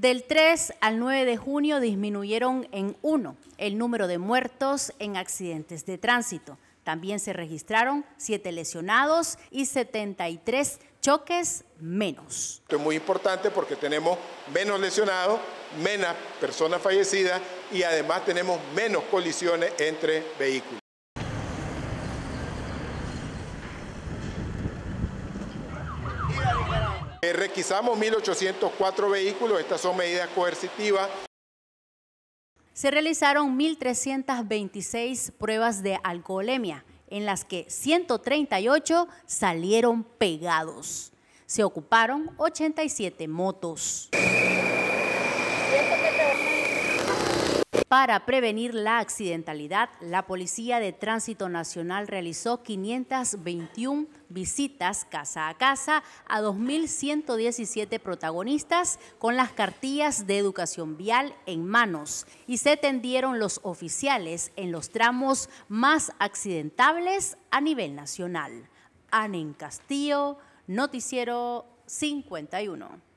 Del 3 al 9 de junio disminuyeron en 1 el número de muertos en accidentes de tránsito. También se registraron 7 lesionados y 73 choques menos. Esto es muy importante porque tenemos menos lesionados, menos personas fallecidas y además tenemos menos colisiones entre vehículos. Eh, requisamos 1.804 vehículos, estas son medidas coercitivas. Se realizaron 1.326 pruebas de alcoholemia, en las que 138 salieron pegados. Se ocuparon 87 motos. Para prevenir la accidentalidad, la Policía de Tránsito Nacional realizó 521 visitas casa a casa a 2.117 protagonistas con las cartillas de educación vial en manos y se tendieron los oficiales en los tramos más accidentables a nivel nacional. Anen Castillo, Noticiero 51.